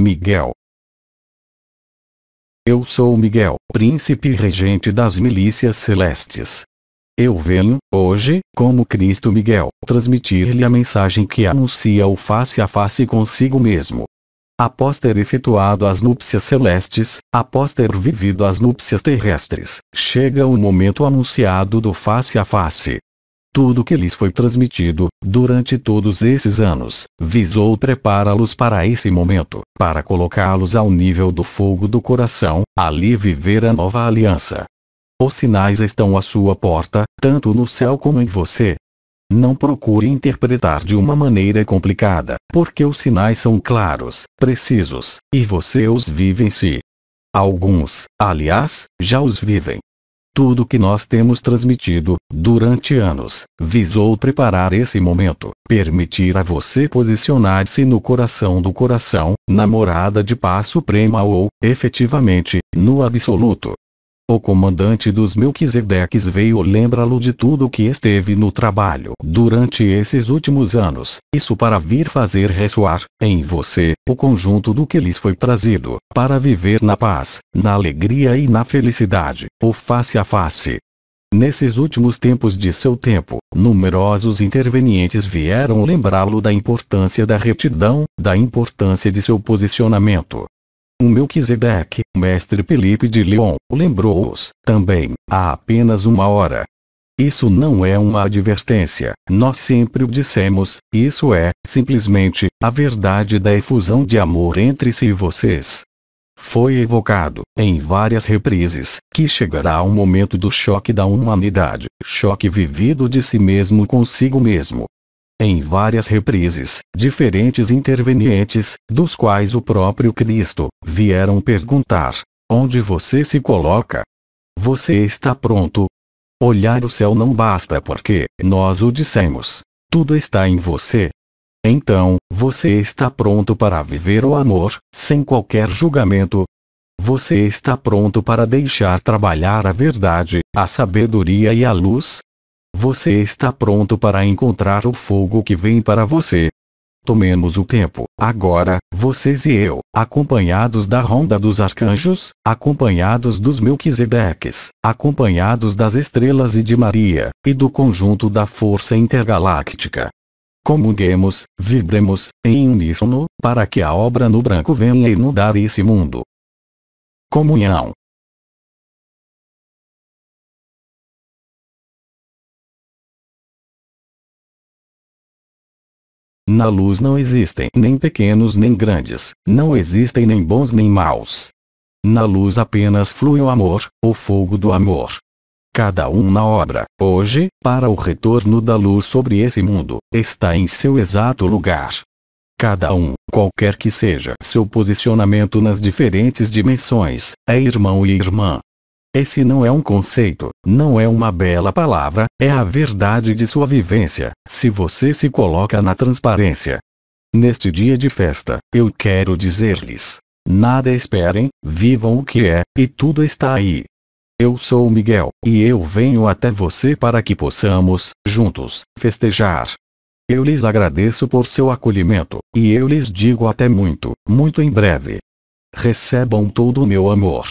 Miguel. Eu sou Miguel, príncipe regente das milícias celestes. Eu venho, hoje, como Cristo Miguel, transmitir-lhe a mensagem que anuncia o face a face consigo mesmo. Após ter efetuado as núpcias celestes, após ter vivido as núpcias terrestres, chega o momento anunciado do face a face. Tudo que lhes foi transmitido, durante todos esses anos, visou prepará-los para esse momento, para colocá-los ao nível do fogo do coração, ali viver a nova aliança. Os sinais estão à sua porta, tanto no céu como em você. Não procure interpretar de uma maneira complicada, porque os sinais são claros, precisos, e você os vive em si. Alguns, aliás, já os vivem. Tudo que nós temos transmitido, durante anos, visou preparar esse momento, permitir a você posicionar-se no coração do coração, na morada de paz suprema ou, efetivamente, no absoluto. O comandante dos Melquisedeques veio lembrá-lo de tudo que esteve no trabalho durante esses últimos anos, isso para vir fazer ressoar, em você, o conjunto do que lhes foi trazido, para viver na paz, na alegria e na felicidade, o face a face. Nesses últimos tempos de seu tempo, numerosos intervenientes vieram lembrá-lo da importância da retidão, da importância de seu posicionamento, o Melquisedeque, mestre Felipe de Leon, lembrou-os, também, há apenas uma hora. Isso não é uma advertência, nós sempre o dissemos, isso é, simplesmente, a verdade da efusão de amor entre si e vocês. Foi evocado, em várias reprises, que chegará o momento do choque da humanidade, choque vivido de si mesmo consigo mesmo, em várias reprises, diferentes intervenientes, dos quais o próprio Cristo, vieram perguntar: Onde você se coloca? Você está pronto? Olhar o céu não basta porque, nós o dissemos, tudo está em você. Então, você está pronto para viver o amor, sem qualquer julgamento, você está pronto para deixar trabalhar a verdade, a sabedoria e a luz? Você está pronto para encontrar o fogo que vem para você. Tomemos o tempo, agora, vocês e eu, acompanhados da ronda dos arcanjos, acompanhados dos Melquisedeques, acompanhados das estrelas e de Maria, e do conjunto da força intergaláctica. Comunguemos, vibremos, em uníssono, para que a obra no branco venha inundar esse mundo. Comunhão Na luz não existem nem pequenos nem grandes, não existem nem bons nem maus. Na luz apenas flui o amor, o fogo do amor. Cada um na obra, hoje, para o retorno da luz sobre esse mundo, está em seu exato lugar. Cada um, qualquer que seja seu posicionamento nas diferentes dimensões, é irmão e irmã, esse não é um conceito, não é uma bela palavra, é a verdade de sua vivência, se você se coloca na transparência. Neste dia de festa, eu quero dizer-lhes: nada esperem, vivam o que é, e tudo está aí. Eu sou Miguel, e eu venho até você para que possamos, juntos, festejar. Eu lhes agradeço por seu acolhimento, e eu lhes digo até muito, muito em breve. Recebam todo o meu amor.